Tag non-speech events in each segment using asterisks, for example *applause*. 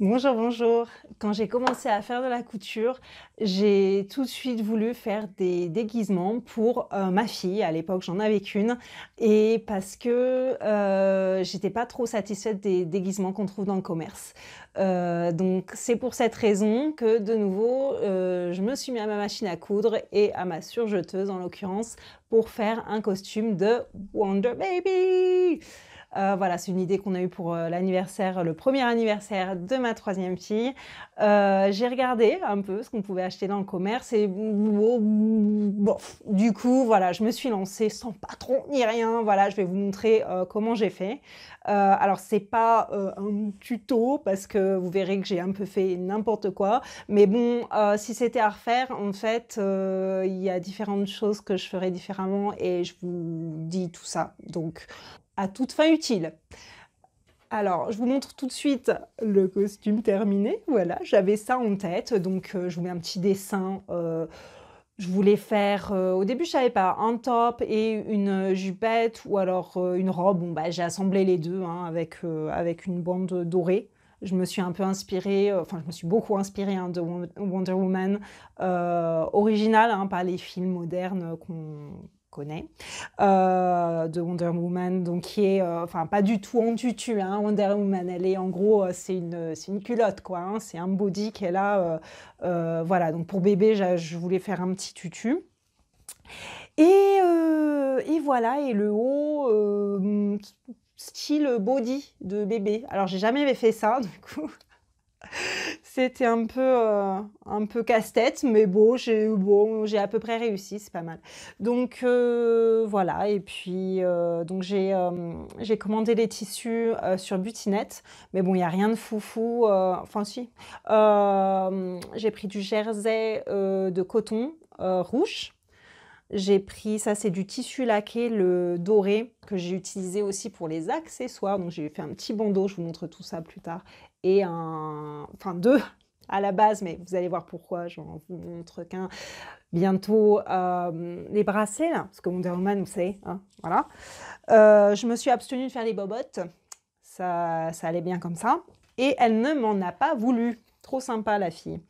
Bonjour, bonjour. Quand j'ai commencé à faire de la couture, j'ai tout de suite voulu faire des déguisements pour euh, ma fille. À l'époque, j'en avais qu'une. Et parce que euh, j'étais pas trop satisfaite des déguisements qu'on trouve dans le commerce. Euh, donc, c'est pour cette raison que, de nouveau, je me suis mis à ma machine à coudre et à ma surjeteuse, en l'occurrence, pour faire un costume de Wonder Baby. Euh, voilà, c'est une idée qu'on a eue pour euh, l'anniversaire, le premier anniversaire de ma troisième fille. Euh, j'ai regardé un peu ce qu'on pouvait acheter dans le commerce et bon, du coup, voilà, je me suis lancée sans patron ni rien. Voilà, je vais vous montrer comment j'ai fait. alors, c'est pas un tuto parce que vous verrez que j'ai un peu fait n'importe quoi, mais bon, si c'était à refaire, en fait, il y a différentes choses que je ferais différemment et je vous dis tout ça. Donc, à toute fin utile. Alors, je vous montre tout de suite le costume terminé. Voilà, j'avais ça en tête, donc euh, je vous mets un petit dessin. Euh, je voulais faire, euh, au début je savais pas, un top et une jupette ou alors une robe. Bon, bah, j'ai assemblé les deux hein, avec, avec une bande dorée je me suis un peu inspirée, enfin je me suis beaucoup inspirée hein, de Wonder Woman Original originale, hein, les films modernes qu'on euh, de Wonder Woman, donc qui est, euh, enfin pas du tout en tutu, hein, Wonder Woman, elle est en gros, euh, c'est une, une culotte quoi, hein. c'est un body qu'elle a, voilà, donc pour bébé, je voulais faire un petit tutu. Et, et voilà, et le haut, style body de bébé. Alors j'ai jamais fait ça *laughs* du coup. C'était un peu, euh, un peu casse-tête, mais bon, j'ai bon, j'ai à peu près réussi, c'est pas mal. Donc euh, voilà, et puis euh, donc j'ai j'ai commandé les tissus sur Butinette, mais bon, il n'y a rien de foufou. Enfin si, j'ai pris du jersey de coton rouge j'ai pris, ça c'est du tissu laqué, le doré, que j'ai utilisé aussi pour les accessoires. Donc j'ai fait un petit bandeau, je vous montre tout ça plus tard. Et un, enfin deux à la base, mais vous allez voir pourquoi, j'en vous montre qu'un. Bientôt euh, les bracelets, parce que mon Woman, vous savez, hein, voilà. Euh, je me suis abstenue de faire les bobottes, ça allait bien comme ça. Et elle ne m'en a pas voulu Trop sympa la fille.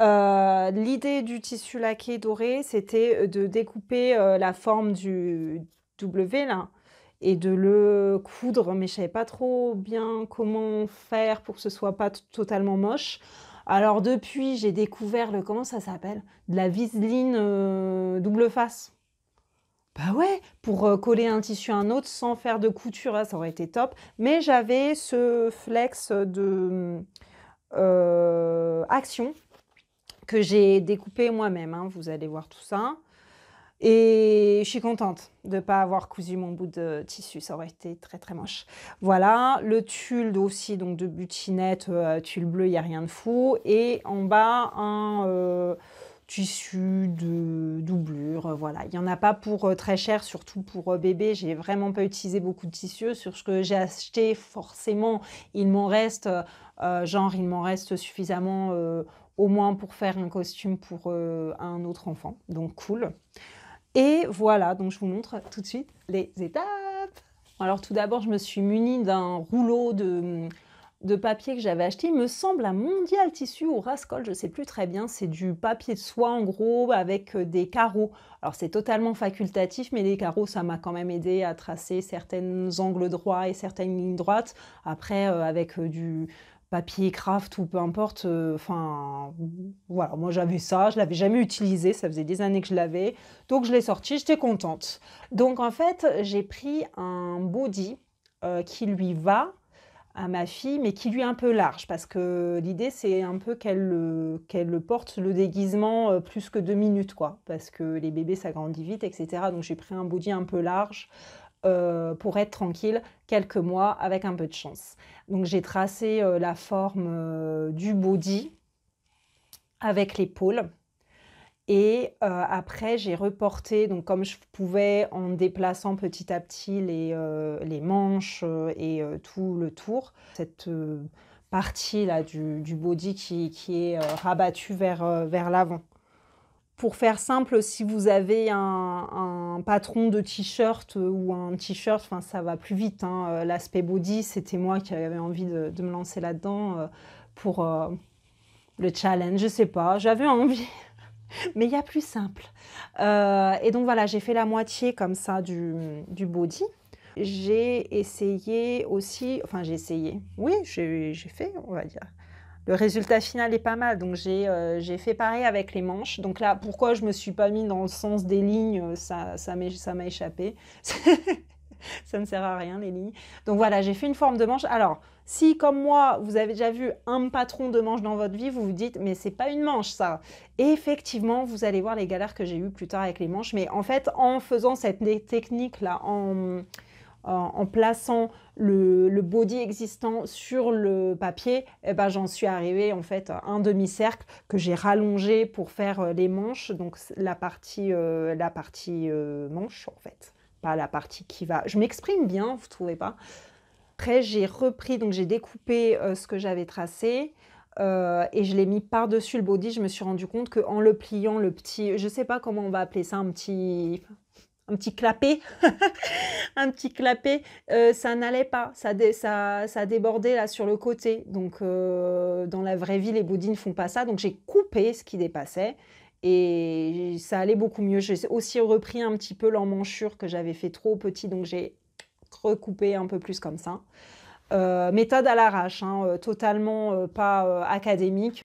Euh, l'idée du tissu laqué doré, c'était euh, de découper euh, la forme du W là et de le coudre, mais je savais pas trop bien comment faire pour que ce soit pas totalement moche. Alors depuis, j'ai découvert le comment ça s'appelle De la viseline double face. Bah ouais, pour coller un tissu à un autre sans faire de couture, hein, ça aurait été top. Mais j'avais ce flex de euh, action que j'ai découpé moi-même. Hein, vous allez voir tout ça. Et je suis contente de ne pas avoir cousu mon bout de tissu, ça aurait été très très moche. Voilà, le tulle aussi, donc de butinette, euh, tulle bleu, il n'y a rien de fou. Et en bas, un... Euh, tissu de doublure, euh, voilà. Il n'y en a pas pour euh, très cher, surtout pour euh, bébé. J'ai vraiment pas utilisé beaucoup de tissu Sur ce que j'ai acheté, forcément, il m'en reste, genre, il m'en reste suffisamment au moins pour faire un costume pour un autre enfant. Donc, cool. Et voilà, donc je vous montre tout de suite les étapes. Alors, tout d'abord, je me suis munie d'un rouleau de hum, de papier que j'avais acheté, me semble un Mondial Tissu ou Rascol, je sais plus très bien, c'est du papier de soie en gros avec euh, des carreaux. Alors c'est totalement facultatif, mais les carreaux, ça m'a quand même aidé à tracer certains angles droits et certaines lignes droites. Après, euh, avec euh, du papier craft ou peu importe, enfin voilà, moi j'avais ça, je l'avais jamais utilisé, ça faisait des années que je l'avais, donc je l'ai sorti, j'étais contente. Donc en fait, j'ai pris un body qui lui va, à ma fille, mais qui lui est un peu large, parce que l'idée, c'est un peu qu'elle euh, qu'elle porte le déguisement euh, plus que deux minutes, quoi, parce que les bébés, ça grandit vite, etc. Donc j'ai pris un body un peu large euh, pour être tranquille quelques mois avec un peu de chance. Donc j'ai tracé la forme du body avec l'épaule et euh, après, j'ai reporté, donc comme je pouvais, en déplaçant petit à petit les, euh, les manches euh, et tout le tour, cette partie là du, du body qui, qui est rabattue vers, vers l'avant. Pour faire simple, si vous avez un, un patron de t-shirt ou un t-shirt, ça va plus vite. Hein, l'aspect body, c'était moi qui avais envie de, de me lancer là-dedans pour le challenge, je sais pas, j'avais envie. *laughs* mais il y a plus simple. Euh, et donc voilà, j'ai fait la moitié comme ça du, du body. J'ai essayé aussi, enfin j'ai essayé, oui, j'ai fait, on va dire. Le résultat final est pas mal, donc euh, j'ai fait pareil avec les manches. Donc là, pourquoi je me suis pas mis dans le sens des lignes, euh, ça, ça m'a échappé. *laughs* ça ne sert à rien les lignes. Donc voilà, j'ai fait une forme de manche. Alors, si, comme moi, vous avez déjà vu un patron de manche dans votre vie, vous vous dites, mais c'est pas une manche ça. effectivement, vous allez voir les galères que j'ai eues plus tard avec les manches. Mais en fait, en faisant cette technique-là, en, plaçant le, body existant sur le papier, eh ben, j'en suis arrivée en fait à un demi-cercle que j'ai rallongé pour faire euh, les manches, donc la partie, euh, la partie euh, manche en fait, pas la partie qui va. Je m'exprime bien, vous trouvez pas après, j'ai repris, donc j'ai découpé euh, ce que j'avais tracé. Euh, et je l'ai mis par-dessus le body, je me suis rendu compte qu'en le pliant, le petit, je sais pas comment on va appeler ça, un petit, un petit clapet, *laughs* un petit clapet, euh, ça n'allait pas, ça, ça, ça, débordait là sur le côté. Donc dans la vraie vie, les bodys ne font pas ça. Donc j'ai coupé ce qui dépassait et ça allait beaucoup mieux. J'ai aussi repris un petit peu l'emmanchure que j'avais fait trop petit, donc j'ai recouper un peu plus comme ça. Euh, méthode à l'arrache, hein, euh, totalement euh, pas académique.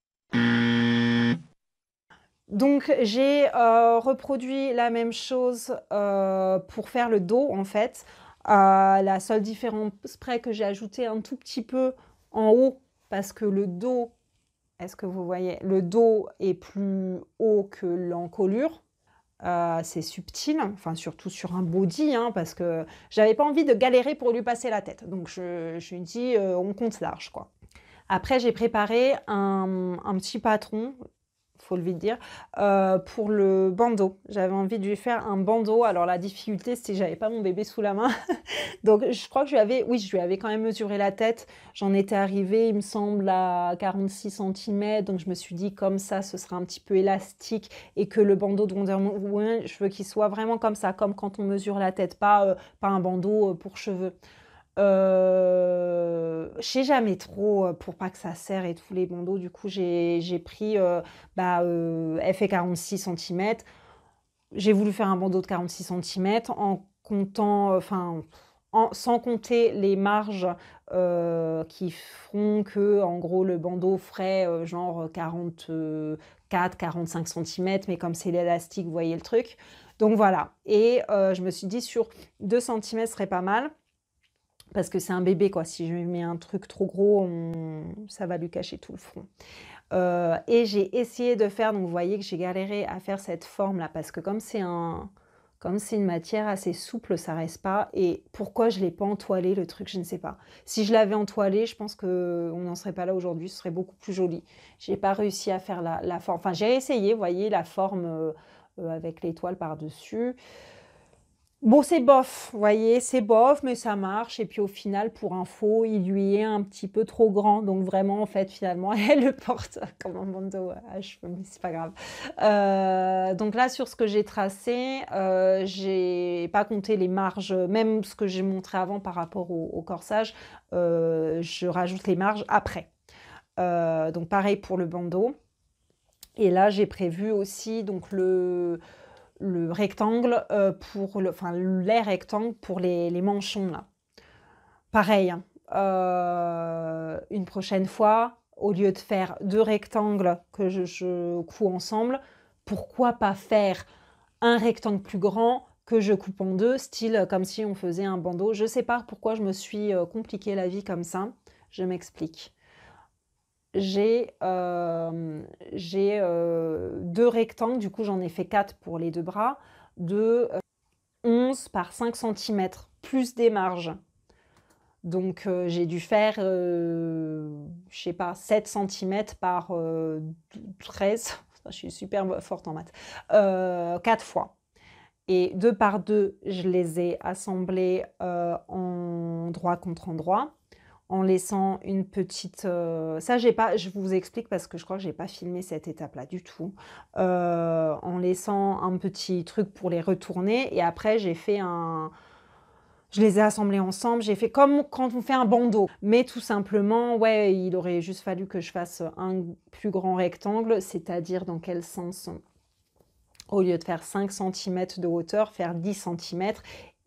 Donc j'ai reproduit la même chose pour faire le dos en fait. la seule différence près que j'ai ajouté un tout petit peu en haut parce que le dos, est-ce que vous voyez, le dos est plus haut que l'encolure. Euh, c'est subtil, enfin surtout sur un body, hein, parce que j'avais pas envie de galérer pour lui passer la tête. Donc je, je lui dis, euh, on compte large, quoi. Après, j'ai préparé un, un, petit patron le dire, euh, pour le bandeau. J'avais envie de lui faire un bandeau. Alors la difficulté, c'est que j'avais pas mon bébé sous la main. *laughs* Donc je crois que je lui avais, oui, je lui avais quand même mesuré la tête. J'en étais arrivée, il me semble, à 46 cm. Donc je me suis dit, comme ça, ce sera un petit peu élastique et que le bandeau de Wonder Woman, je veux qu'il soit vraiment comme ça, comme quand on mesure la tête, pas, euh, pas un bandeau euh, pour cheveux. Euh, je ne sais jamais trop euh, pour pas que ça serre et tous les bandeaux. Du coup, j'ai pris euh, bah, fait 46 cm. J'ai voulu faire un bandeau de 46 cm en comptant, enfin, sans compter les marges qui feront que, en gros, le bandeau ferait genre 44, 45 cm. Mais comme c'est l'élastique, vous voyez le truc. Donc voilà. Et je me suis dit sur 2 cm serait pas mal parce que c'est un bébé, quoi. Si je lui mets un truc trop gros, ça va lui cacher tout le front. Euh, et j'ai essayé de faire, donc vous voyez que j'ai galéré à faire cette forme-là, parce que comme c'est un... Comme c'est une matière assez souple, ça reste pas. Et pourquoi je ne l'ai pas entoilé le truc, je ne sais pas. Si je l'avais entoilé, je pense que on n'en serait pas là aujourd'hui. Ce serait beaucoup plus joli. J'ai pas réussi à faire la, forme. Enfin, j'ai essayé, vous voyez, la forme euh, euh, avec l'étoile par dessus. Bon, c'est bof, vous voyez, c'est bof, mais ça marche. Et puis au final, pour info, il lui est un petit peu trop grand. Donc vraiment, en fait, finalement, *laughs* elle le porte comme un bandeau à cheveux, mais c'est pas grave. Euh, donc là, sur ce que j'ai tracé, euh, j'ai pas compté les marges, même ce que j'ai montré avant par rapport au, corsage, euh, je rajoute les marges après. donc pareil pour le bandeau. Et là, j'ai prévu aussi donc le le rectangle euh, pour le, enfin les rectangles pour les, manchons là. Pareil, hein. euh, une prochaine fois, au lieu de faire deux rectangles que je, coupe ensemble, pourquoi pas faire un rectangle plus grand que je coupe en deux, style euh, comme si on faisait un bandeau. Je sais pas pourquoi je me suis compliqué la vie comme ça. Je m'explique j'ai euh, euh, deux rectangles, du coup j'en ai fait quatre pour les deux bras, de 11 euh, par 5 cm, plus des marges. Donc j'ai dû faire, je sais pas, 7 cm par 13, je suis super forte en maths, Quatre fois. Et deux par deux, je les ai assemblés en droit contre endroit en laissant une petite... Euh, ça, j'ai pas, je vous explique parce que je crois que j'ai pas filmé cette étape-là du tout. Euh, en laissant un petit truc pour les retourner. Et après, j'ai fait un... Je les ai assemblés ensemble, j'ai fait comme quand on fait un bandeau. Mais tout simplement, ouais, il aurait juste fallu que je fasse un plus grand rectangle, c'est-à-dire dans quel sens au lieu de faire 5 cm de hauteur, faire 10 cm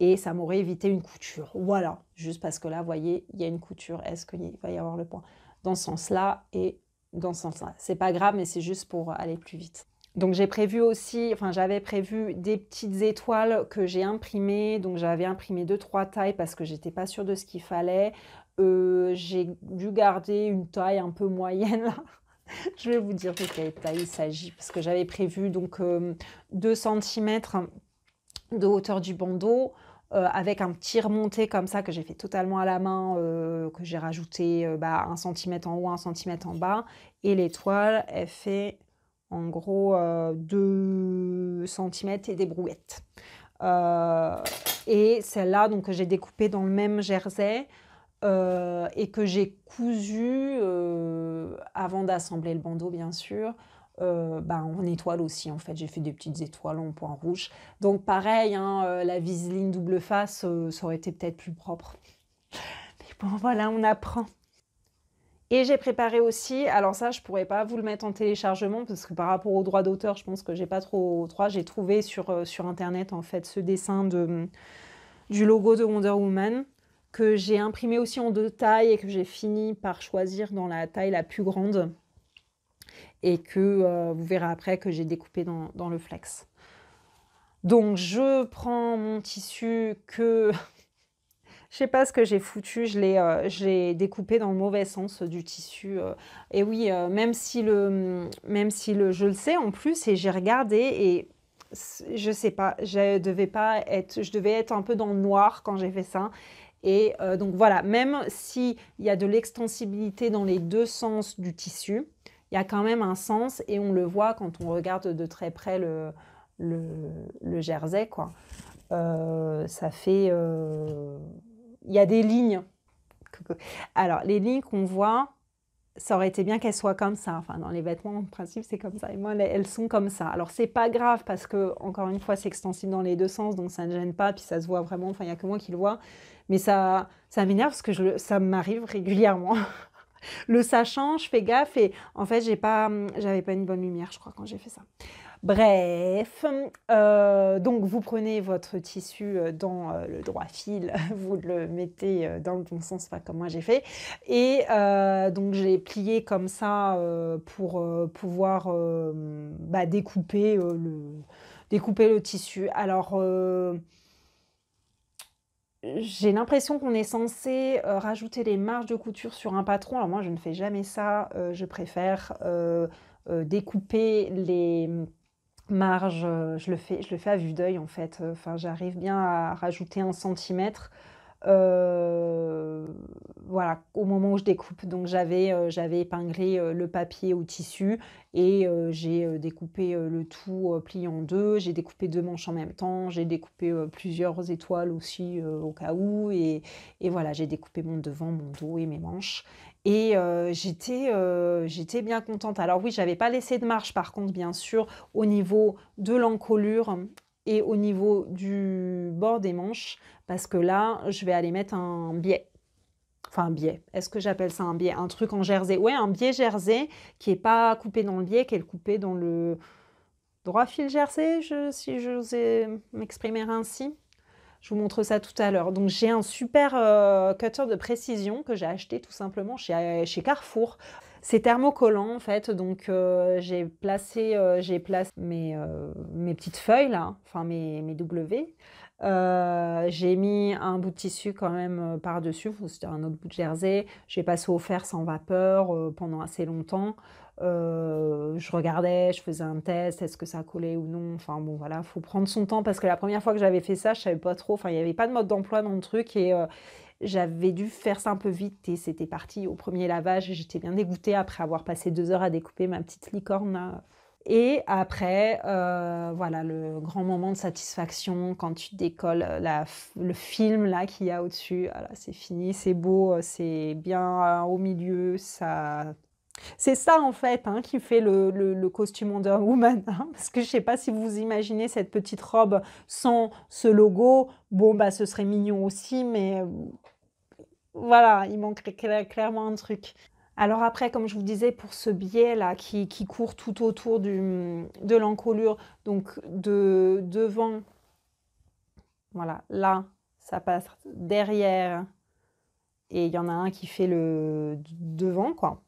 et ça m'aurait évité une couture. Voilà, juste parce que là, vous voyez, il y a une couture. Est-ce qu'il va y avoir le point dans ce sens-là et dans ce sens-là C'est pas grave, mais c'est juste pour aller plus vite. Donc j'ai prévu aussi, enfin j'avais prévu des petites étoiles que j'ai imprimées. Donc j'avais imprimé deux trois tailles parce que j'étais pas sûre de ce qu'il fallait. Euh, j'ai dû garder une taille un peu moyenne *laughs* Je vais vous dire de quelle taille il s'agit parce que j'avais prévu donc 2 euh, cm de hauteur du bandeau euh, avec un petit remonté comme ça que j'ai fait totalement à la main, euh, que j'ai rajouté euh, bah, un centimètre en haut, un centimètre en bas. Et l'étoile, elle fait en gros 2 cm et des brouettes. et celle-là, donc que j'ai découpé dans le même jersey et que j'ai cousu avant d'assembler le bandeau, bien sûr, euh, bah, en étoile aussi en fait j'ai fait des petites étoiles en point rouge donc pareil hein, euh, la viseline double face euh, ça aurait été peut-être plus propre mais bon voilà on apprend et j'ai préparé aussi, alors ça je pourrais pas vous le mettre en téléchargement parce que par rapport aux droits d'auteur, je pense que j'ai pas trop droit. J'ai trouvé sur, internet en fait ce dessin du logo de Wonder Woman que j'ai imprimé aussi en deux tailles et que j'ai fini par choisir dans la taille la plus grande et que euh, vous verrez après que j'ai découpé dans, le flex. Donc je prends mon tissu que... *laughs* je sais pas ce que j'ai foutu, je l'ai euh, découpé dans le mauvais sens du tissu. Euh. Et oui, même si, le, même si je le sais en plus, et j'ai regardé, et je sais pas, je devais pas être, je devais être un peu dans le noir quand j'ai fait ça. Et donc voilà, même s'il y a de l'extensibilité dans les deux sens du tissu, il y a quand même un sens et on le voit quand on regarde de très près le, le, jersey. Quoi. Euh, ça fait... Il euh, y a des lignes. Alors, les lignes qu'on voit, ça aurait été bien qu'elles soient comme ça. Enfin, dans les vêtements, en principe, c'est comme ça. Et moi, elles sont comme ça. Alors, c'est pas grave parce que, encore une fois, c'est extensible dans les deux sens, donc ça ne gêne pas. Puis ça se voit vraiment. Enfin, il n'y a que moi qui le vois. Mais ça, ça m'énerve parce que je, ça m'arrive régulièrement. *laughs* le sachant, je fais gaffe et en fait, j'ai pas, hum, j'avais pas une bonne lumière, je crois, quand j'ai fait ça. Bref, euh, donc vous prenez votre tissu euh, dans euh, le droit fil, *laughs* vous le mettez dans le bon sens, pas comme moi j'ai fait. Et donc j'ai plié comme ça pour pouvoir bah, découper, le, découper le tissu. Alors j'ai l'impression qu'on est censé euh, rajouter les marges de couture sur un patron. Alors moi, je ne fais jamais ça. Euh, je préfère euh, découper les hum, marges. Je le fais, je le fais à vue d'œil en fait. Enfin, j'arrive bien à rajouter un centimètre euh, voilà, au moment où je découpe. Donc j'avais euh, j'avais épinglé euh, le papier au tissu et j'ai découpé le tout plié en deux. J'ai découpé deux manches en même temps. J'ai découpé plusieurs étoiles aussi au cas où. Et, voilà, j'ai découpé mon devant, mon dos et mes manches. Et j'étais j'étais bien contente. Alors oui, j'avais pas laissé de marche par contre, bien sûr, au niveau de l'encolure et au niveau du bord des manches parce que là, je vais aller mettre un biais. Enfin, un biais. Est-ce que j'appelle ça un biais Un truc en jersey. Ouais, un biais jersey qui est pas coupé dans le biais, qui est coupé dans le droit fil jersey, je, si j'ose m'exprimer ainsi. Je vous montre ça tout à l'heure. Donc j'ai un super euh, cutter de précision que j'ai acheté tout simplement chez Carrefour. C'est thermocollant en fait, donc euh, j'ai placé, euh, euh, mes, petites feuilles là, enfin mes, mes W. j'ai mis un bout de tissu quand même par-dessus, c'était un autre bout de jersey. J'ai passé au fer sans vapeur pendant assez longtemps. je regardais, je faisais un test, est-ce que ça collait ou non. Enfin bon, voilà, faut prendre son temps parce que la première fois que j'avais fait ça, je savais pas trop. Enfin, il n'y avait pas de mode d'emploi dans le truc et, j'avais dû faire ça un peu vite et c'était parti au premier lavage. J'étais bien dégoûtée après avoir passé deux heures à découper ma petite licorne. Et après, euh, voilà, le grand moment de satisfaction quand tu décolles la, le film là qu'il y a au-dessus. Voilà, ah c'est fini, c'est beau, c'est bien euh, au milieu, ça c'est ça en fait hein, qui fait le, le, costume Wonder Woman, hein, *laughs* parce que je sais pas si vous imaginez cette petite robe sans ce logo, bon bah ce serait mignon aussi, mais euh, voilà, il manque clairement un truc. Alors après, comme je vous disais, pour ce biais-là qui, court tout autour de l'encolure, donc de devant, voilà, là, ça passe derrière, et il y en a un qui fait le devant, quoi.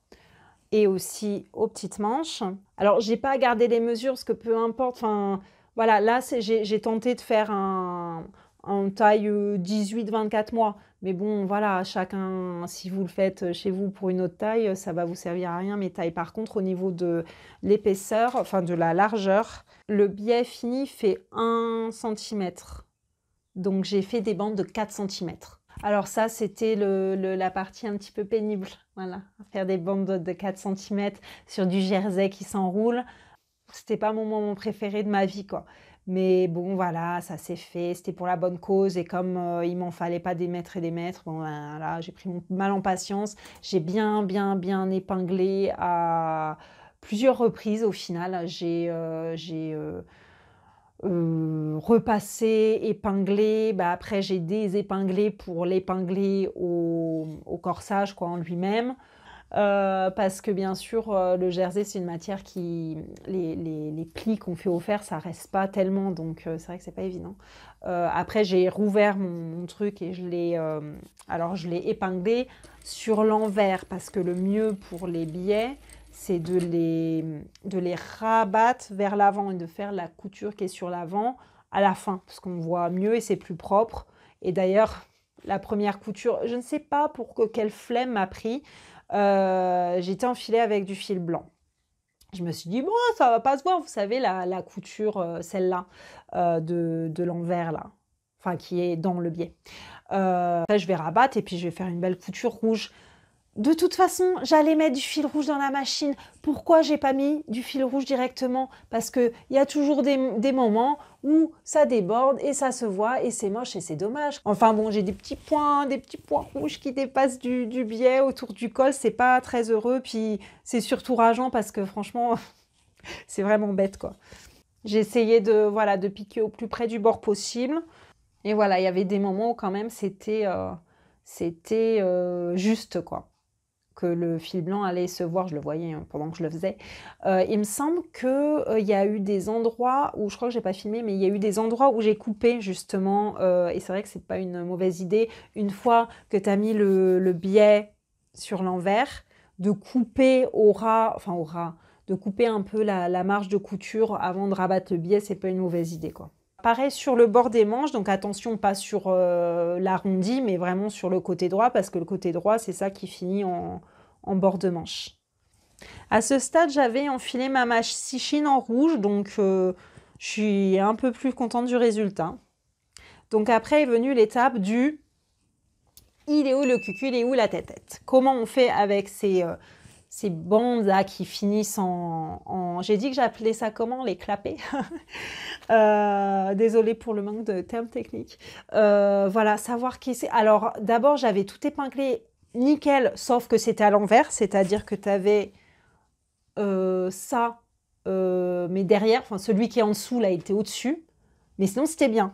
Et aussi aux petites manches. Alors, j'ai pas gardé les mesures, parce que peu importe, enfin, voilà, là, j'ai tenté de faire un, un taille 18-24 euh, mois. Mais bon, voilà, chacun, si vous le faites euh, chez vous pour une autre taille, euh, ça va vous servir à rien, mes tailles. Par contre, au niveau de l'épaisseur, enfin de la largeur, le biais fini fait 1 cm. Donc j'ai fait des bandes de 4 cm. Alors ça, c'était la partie un petit peu pénible. Voilà, faire des bandes de 4 cm sur du jersey qui s'enroule, c'était pas mon moment préféré de ma vie, quoi. Mais bon, voilà, ça s'est fait, c'était pour la bonne cause. Et comme euh, il m'en fallait pas des et des ben, j'ai pris mon mal en patience. J'ai bien, bien, bien épinglé à plusieurs reprises au final. J'ai euh, euh, repassé, épinglé. Ben, après, j'ai désépinglé pour l'épingler au, au, corsage quoi, en lui-même. Euh, parce que bien sûr, euh, le jersey, c'est une matière qui. Les, plis qu'on fait au fer ça reste pas tellement, donc euh, c'est vrai que c'est pas évident. après, j'ai rouvert mon, truc et je l'ai. alors, je l'ai épinglé sur l'envers, parce que le mieux pour les billets, c'est de les, de les rabattre vers l'avant et de faire la couture qui est sur l'avant à la fin, parce qu'on voit mieux et c'est plus propre. Et d'ailleurs, la première couture, je ne sais pas pour quelle flemme m'a pris. Euh, j'étais enfilée avec du fil blanc. Je me suis dit, bon, ça va pas se voir, vous savez, la, couture, euh, celle-là, euh, de, l'envers, là, enfin, qui est dans le biais. je vais rabattre et puis je vais faire une belle couture rouge de toute façon, j'allais mettre du fil rouge dans la machine. Pourquoi j'ai pas mis du fil rouge directement Parce qu'il y a toujours des, moments où ça déborde et ça se voit et c'est moche et c'est dommage. Enfin bon, j'ai des petits points, des petits points rouges qui dépassent du, biais autour du col. C'est pas très heureux. Puis c'est surtout rageant parce que franchement, *laughs* c'est vraiment bête quoi. J'ai essayé de, voilà, de piquer au plus près du bord possible. Et voilà, il y avait des moments où quand même c'était euh, c'était euh, juste quoi que le fil blanc allait se voir, je le voyais hein, pendant que je le faisais. Euh, il me semble qu'il euh, y a eu des endroits où, je crois que j'ai pas filmé, mais il y a eu des endroits où j'ai coupé justement, euh, et c'est vrai que c'est pas une mauvaise idée, une fois que tu as mis le, biais sur l'envers, de couper au ras, enfin au ras, de couper un peu la, marge de couture avant de rabattre le biais, c'est pas une mauvaise idée quoi pareil sur le bord des manches, donc attention pas sur euh, l'arrondi, mais vraiment sur le côté droit, parce que le côté droit, c'est ça qui finit en, bord de manche. À ce stade, j'avais enfilé ma mâche sichine en rouge, donc euh, je suis un peu plus contente du résultat. Donc après est venue l'étape du il est où le cucu, il est où la tête-tête Comment on fait avec ces, euh, ces bandes là qui finissent en, j'ai dit que j'appelais ça comment les clapés. *laughs* euh, désolée pour le manque de termes techniques euh, voilà savoir qui c'est alors d'abord j'avais tout épinglé nickel sauf que c'était à l'envers c'est à dire que tu avais euh, ça euh, mais derrière enfin celui qui est en dessous là il était au dessus mais sinon c'était bien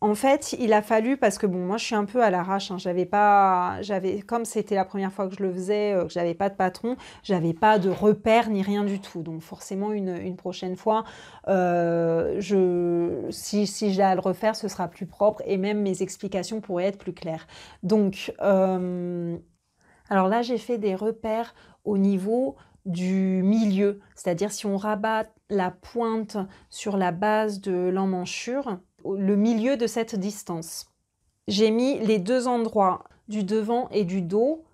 en fait, il a fallu, parce que bon, moi je suis un peu à l'arrache, hein. j'avais pas, j'avais, comme c'était la première fois que je le faisais, euh, que j'avais pas de patron, j'avais pas de repères ni rien du tout. Donc forcément, une, prochaine fois, euh, je, si, si j'ai à le refaire, ce sera plus propre et même mes explications pourraient être plus claires. Donc, euh, alors là, j'ai fait des repères au niveau du milieu, c'est-à-dire si on rabat la pointe sur la base de l'emmanchure, le milieu de cette distance. J'ai mis les deux endroits du devant et du dos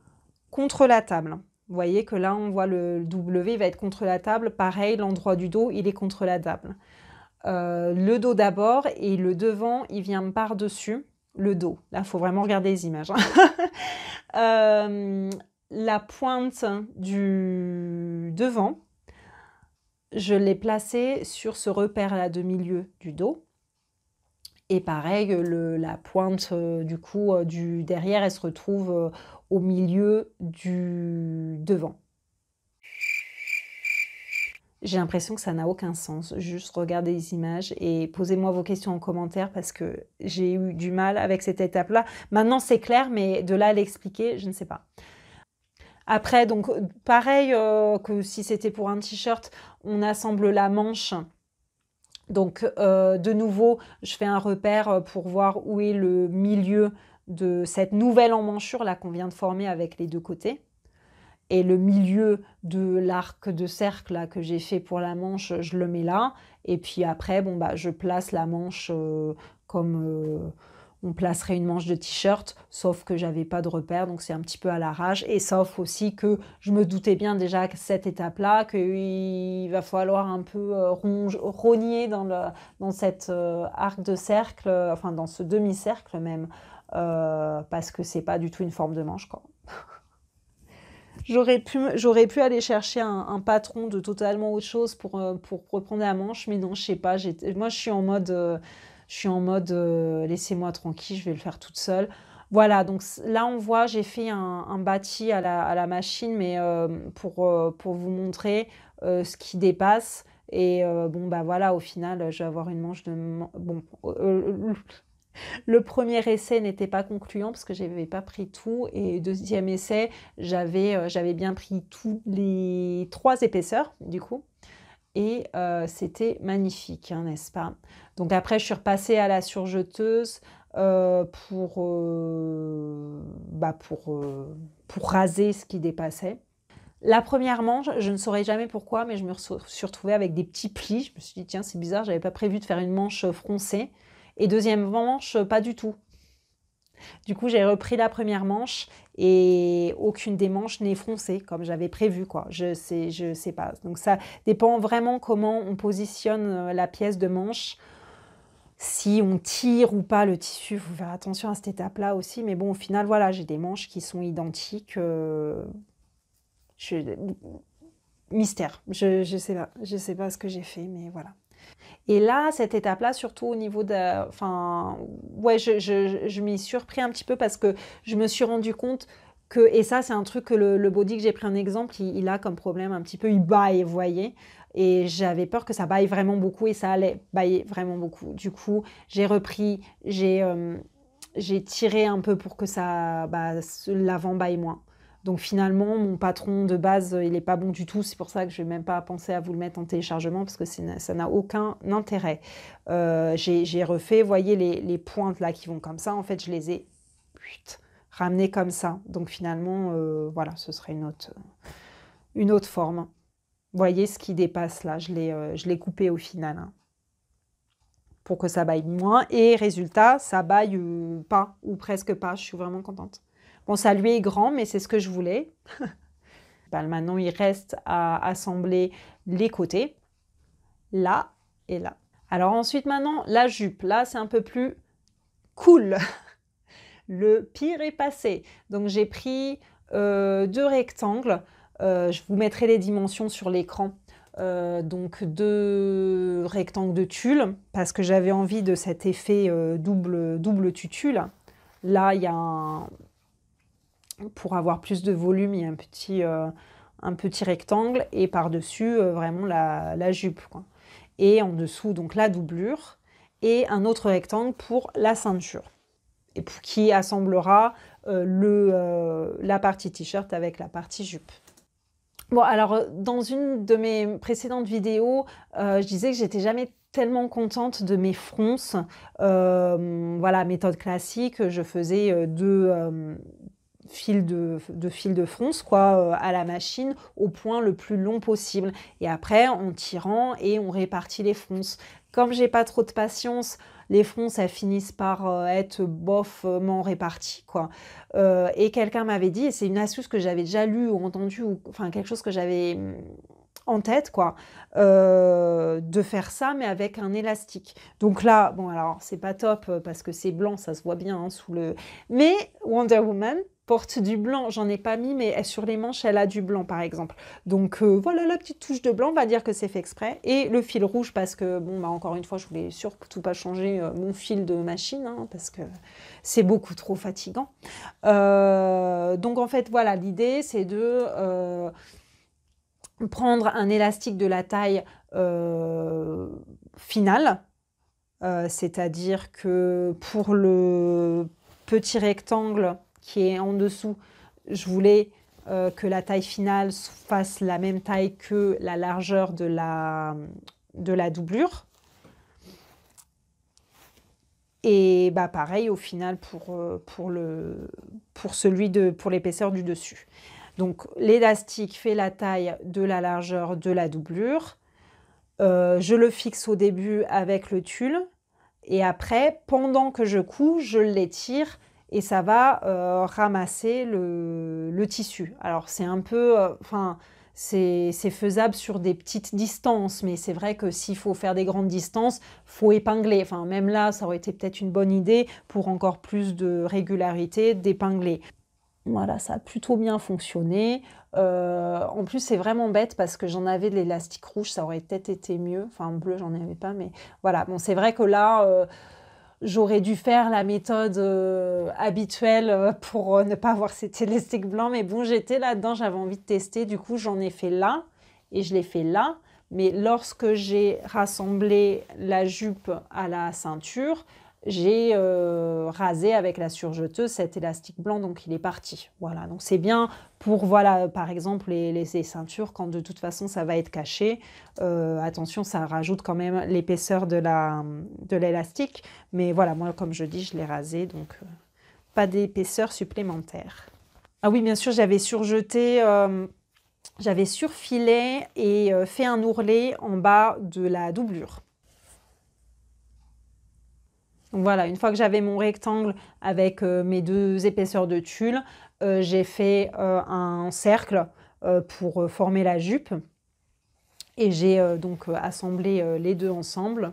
contre la table. Vous voyez que là, on voit le W, va être contre la table. Pareil, l'endroit du dos, il est contre la table. Euh, le dos d'abord et le devant, il vient par-dessus le dos. Là, il faut vraiment regarder les images. Hein. *laughs* Euh, la pointe du devant, je l'ai placée sur ce repère-là de milieu du dos. Et pareil, la pointe euh, du coup euh, du derrière, elle se retrouve euh, au milieu du devant. J'ai l'impression que ça n'a aucun sens. Juste regardez les images et posez-moi vos questions en commentaire parce que j'ai eu du mal avec cette étape-là. Maintenant, c'est clair, mais de là à l'expliquer, je ne sais pas. Après, donc pareil que si c'était pour un t-shirt, on assemble la manche donc, euh, de nouveau, je fais un repère euh, pour voir où est le milieu de cette nouvelle emmanchure là qu'on vient de former avec les deux côtés. Et le milieu de l'arc de cercle que j'ai fait pour la manche, je le mets là. Et puis après, bon, bah, je place la manche euh, comme on placerait une manche de t-shirt, sauf que j'avais pas de repère, donc c'est un petit peu à la rage. Et sauf aussi que je me doutais bien déjà que cette étape-là qu'il va falloir un peu euh, rogner dans, le, dans euh, arc de cercle, euh, enfin dans ce demi-cercle même, parce que c'est pas du tout une forme de manche. *laughs* J'aurais pu, pu aller chercher un, patron de totalement autre chose pour, pour reprendre la manche, mais non, je sais pas. Moi, je suis en mode je suis en mode euh, laissez-moi tranquille, je vais le faire toute seule. Voilà, donc là on voit, j'ai fait un, bâti à la, machine, mais euh, pour, euh, pour vous montrer ce qui dépasse. Et bon, bah voilà, au final, je vais avoir une manche de. Bon, *laughs* le premier essai n'était pas concluant parce que j'avais pas pris tout et deuxième essai j'avais bien pris tous les trois épaisseurs du coup et c'était magnifique hein, n'est-ce pas donc après, je suis repassée à la surjeteuse euh, pour, euh, bah, euh, pour, raser ce qui dépassait. La première manche, je ne saurais jamais pourquoi, mais je me suis retrouvée avec des petits plis. Je me suis dit, tiens, c'est bizarre, j'avais pas prévu de faire une manche froncée. Et deuxième manche, pas du tout. Du coup, j'ai repris la première manche et aucune des manches n'est froncée comme j'avais prévu. Quoi. Je sais, je sais pas. Donc ça dépend vraiment comment on positionne la pièce de manche si on tire ou pas le tissu, il faut faire attention à cette étape-là aussi. Mais bon, au final, voilà, j'ai des manches qui sont identiques. Euh, mystère. Je ne sais, pas. Je sais pas ce que j'ai fait, mais voilà. Et là, cette étape-là, surtout au niveau de... Enfin, ouais, je, je, suis m'y surpris un petit peu parce que je me suis rendu compte que... Et ça, c'est un truc que le, body que j'ai pris en exemple, il, il, a comme problème un petit peu, il baille, vous voyez et j'avais peur que ça baille vraiment beaucoup et ça allait bailler vraiment beaucoup. Du coup, j'ai repris, j'ai euh, tiré un peu pour que ça bah, l'avant baille moins. Donc finalement, mon patron de base, euh, il n'est pas bon du tout. C'est pour ça que je ne vais même pas penser à vous le mettre en téléchargement parce que ça n'a aucun intérêt. Euh, j'ai refait, vous voyez les, pointes là qui vont comme ça. En fait, je les ai ramenées comme ça. Donc finalement, voilà, ce serait une autre forme voyez ce qui dépasse là, je l'ai euh, coupé au final hein, pour que ça baille moins. Et résultat, ça baille euh, pas ou presque pas, je suis vraiment contente. Bon, ça lui est grand, mais c'est ce que je voulais. *laughs* Bah, maintenant, il reste à assembler les côtés, là et là. Alors ensuite, maintenant, la jupe. Là, c'est un peu plus cool. *laughs* Le pire est passé. Donc, j'ai pris euh, deux rectangles euh, je vous mettrai les dimensions sur l'écran. Euh, donc deux rectangles de tulle, parce que j'avais envie de cet effet euh, double, double tutule. Là, il y a Pour avoir plus de volume, il y a un petit, rectangle et par-dessus, vraiment la, jupe. Et en dessous, donc la doublure et un autre rectangle pour la ceinture et qui assemblera la partie t-shirt avec la partie jupe. Bon, alors euh, dans une de mes précédentes vidéos, euh, je disais que j'étais jamais tellement contente de mes fronces. Euh, voilà, méthode classique, je faisais deux, fil de, fil de fronce quoi, euh, à la machine au point le plus long possible. Et après, en tirant et on répartit les fronces. Comme j'ai pas trop de patience, les fronces, elles finissent par euh, être bofment réparties, quoi. Euh, et quelqu'un m'avait dit, c'est une astuce que j'avais déjà lu ou entendue, ou enfin quelque chose que j'avais mm, en tête, quoi, de faire ça, mais avec un élastique. Donc là, bon, alors, c'est pas top parce que c'est blanc, ça se voit bien hein, sous le. Mais Wonder Woman, porte du blanc. J'en ai pas mis, mais sur les manches, elle a du blanc, par exemple. Donc euh, voilà la petite touche de blanc, on va dire que c'est fait exprès. Et le fil rouge, parce que, bon, bah, encore une fois, je voulais surtout pas changer euh, mon fil de machine, hein, parce que c'est beaucoup trop fatigant. Euh, donc en fait, voilà, l'idée, c'est de prendre un élastique de la taille finale, c'est-à-dire que pour le petit rectangle, qui est en dessous, je voulais euh, que la taille finale fasse la même taille que la largeur de la, de la doublure. Et bah pareil au final pour, euh, pour, le, pour celui de pour l'épaisseur du dessus. Donc l'élastique fait la taille de la largeur de la doublure. Euh, je le fixe au début avec le tulle et après, pendant que je couds, je l'étire et ça va euh, ramasser le, tissu. Alors c'est un peu, euh, enfin, c'est faisable sur des petites distances, mais c'est vrai que s'il faut faire des grandes distances, faut épingler. Enfin, même là, ça aurait été peut-être une bonne idée pour encore plus de régularité d'épingler. Voilà, ça a plutôt bien fonctionné. Euh, en plus, c'est vraiment bête parce que j'en avais de l'élastique rouge, ça aurait peut-être été mieux. Enfin, bleu, j'en avais pas, mais voilà. Bon, c'est vrai que là j'aurais dû faire la méthode euh, habituelle euh, pour euh, ne pas avoir ces élastique blancs. Mais bon, j'étais là-dedans, j'avais envie de tester. Du coup, j'en ai fait là et je l'ai fait là. Mais lorsque j'ai rassemblé la jupe à la ceinture, j'ai euh, rasé avec la surjeteuse cet élastique blanc, donc il est parti. Voilà, donc c'est bien pour, voilà, par exemple, les, ceintures, quand de toute façon ça va être caché. Euh, attention, ça rajoute quand même l'épaisseur de l'élastique. mais voilà, moi, comme je dis, je l'ai rasé, donc euh, pas d'épaisseur supplémentaire. Ah oui, bien sûr, j'avais surjeté j'avais surfilé et fait un ourlet en bas de la doublure. Donc voilà, une fois que j'avais mon rectangle avec euh, mes deux épaisseurs de tulle, euh, j'ai fait euh, un cercle pour former la jupe. Et j'ai donc assemblé les deux ensemble.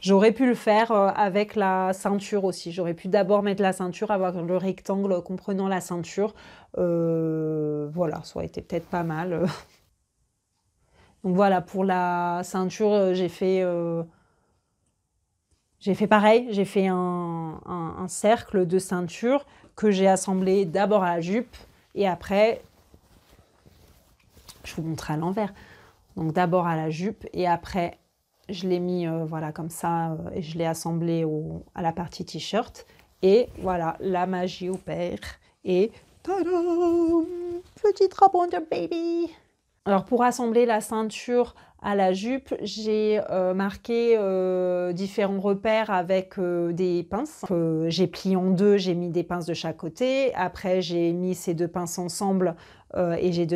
J'aurais pu le faire avec la ceinture aussi. J'aurais pu d'abord mettre la ceinture, avoir le rectangle comprenant la ceinture. voilà, ça aurait été peut-être pas mal. *laughs* Donc voilà, pour la ceinture, j'ai fait... J'ai fait pareil, j'ai fait un, cercle de ceinture que j'ai assemblé d'abord à la jupe et après, je vous montre à l'envers. Donc d'abord à la jupe et après, je l'ai mis euh, voilà comme ça euh, et je l'ai assemblé à la partie t-shirt. Et voilà, la magie opère et tadam, petit dragon de baby. Alors pour assembler la ceinture à la jupe, j'ai euh, marqué euh, différents repères avec euh, des pinces. j'ai plié en deux, j'ai mis des pinces de chaque côté. Après, j'ai mis ces deux pinces ensemble et j'ai,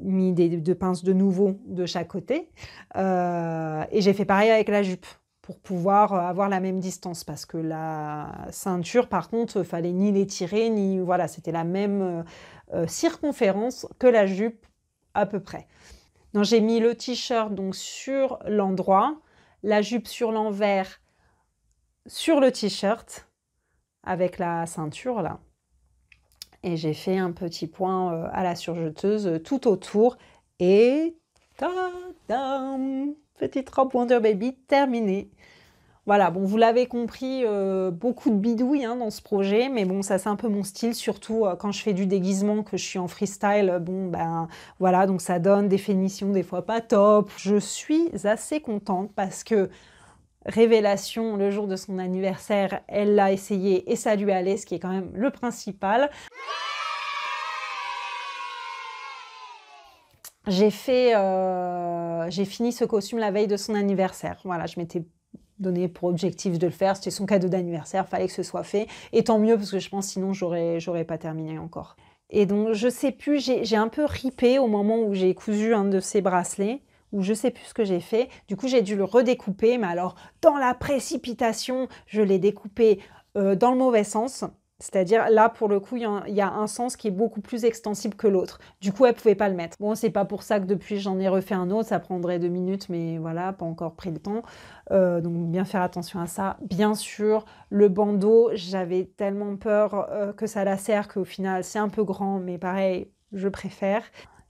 mis des deux pinces de nouveau de chaque côté. et j'ai fait pareil avec la jupe pour pouvoir avoir la même distance parce que la ceinture par contre fallait ni l'étirer ni voilà c'était la même circonférence que la jupe à peu près donc j'ai mis le t-shirt donc sur l'endroit, la jupe sur l'envers sur le t-shirt avec la ceinture là. Et j'ai fait un petit point euh, à la surjeteuse euh, tout autour et ta Petite robe Wonder Baby terminée. Voilà, bon, vous l'avez compris, euh, beaucoup de bidouilles hein, dans ce projet, mais bon, ça c'est un peu mon style, surtout euh, quand je fais du déguisement, que je suis en freestyle, bon, ben voilà, donc ça donne des finitions des fois pas top. Je suis assez contente parce que révélation le jour de son anniversaire, elle l'a essayé et ça lui allait, ce qui est quand même le principal. J'ai fait, euh, j'ai fini ce costume la veille de son anniversaire. Voilà, je m'étais donné pour objectif de le faire. C'était son cadeau d'anniversaire, fallait que ce soit fait. Et tant mieux, parce que je pense sinon j'aurais, j'aurais pas terminé encore. Et donc, je sais plus, j'ai, un peu ripé au moment où j'ai cousu un de ces bracelets où je sais plus ce que j'ai fait. Du coup, j'ai dû le redécouper, mais alors dans la précipitation, je l'ai découpé euh, dans le mauvais sens. C'est-à-dire là, pour le coup, il y, a un sens qui est beaucoup plus extensible que l'autre. Du coup, elle pouvait pas le mettre. Bon, c'est pas pour ça que depuis, j'en ai refait un autre. Ça prendrait deux minutes, mais voilà, pas encore pris le temps. Euh, donc, bien faire attention à ça. Bien sûr, le bandeau, j'avais tellement peur euh, que ça la serre qu'au final, c'est un peu grand, mais pareil, je préfère.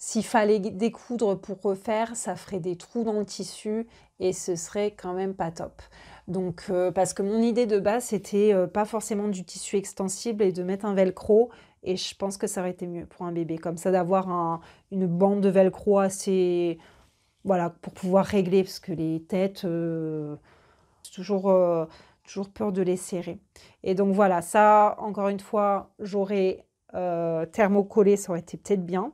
S'il fallait découdre pour refaire, ça ferait des trous dans le tissu et ce serait quand même pas top. Donc, euh, parce que mon idée de base, c'était euh, pas forcément du tissu extensible et de mettre un velcro. Et je pense que ça aurait été mieux pour un bébé, comme ça, d'avoir une bande de velcro assez. Voilà, pour pouvoir régler, parce que les têtes, j'ai euh, toujours toujours peur de les serrer. Et donc voilà, ça, encore une fois, j'aurais thermocollé, ça aurait été peut-être bien.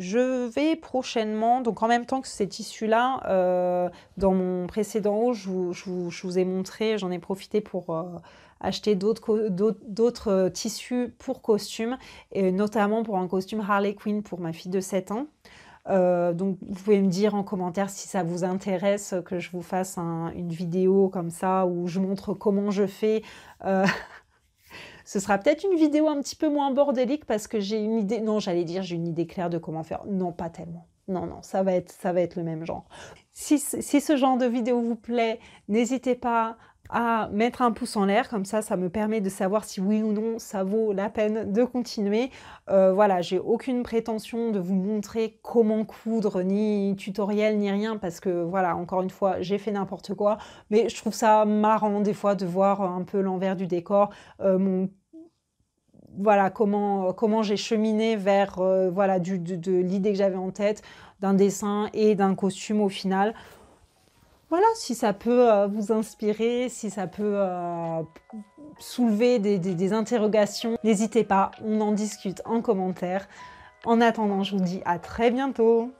Je vais prochainement, donc en même temps que ces tissus-là, euh, dans mon précédent haut, je vous, ai montré, j'en ai profité pour euh, acheter d'autres euh, tissus pour costumes, et notamment pour un costume Harley Quinn pour ma fille de 7 ans. donc vous pouvez me dire en commentaire si ça vous intéresse que je vous fasse une vidéo comme ça où je montre comment je fais ce sera peut-être une vidéo un petit peu moins bordélique parce que j'ai une idée. Non, j'allais dire j'ai une idée claire de comment faire. Non, pas tellement. Non, non, ça va être, ça va être le même genre. Si, ce genre de vidéo vous plaît, n'hésitez pas à mettre un pouce en l'air, comme ça, ça me permet de savoir si oui ou non ça vaut la peine de continuer. Euh, voilà, j'ai aucune prétention de vous montrer comment coudre, ni tutoriel, ni rien, parce que voilà, encore une fois, j'ai fait n'importe quoi, mais je trouve ça marrant des fois de voir un peu l'envers du décor. Euh, mon voilà comment, j'ai cheminé vers euh, voilà de, l'idée que j'avais en tête d'un dessin et d'un costume au final. Voilà, si ça peut euh, vous inspirer, si ça peut euh, soulever des interrogations, n'hésitez pas, on en discute en commentaire. En attendant, je vous dis à très bientôt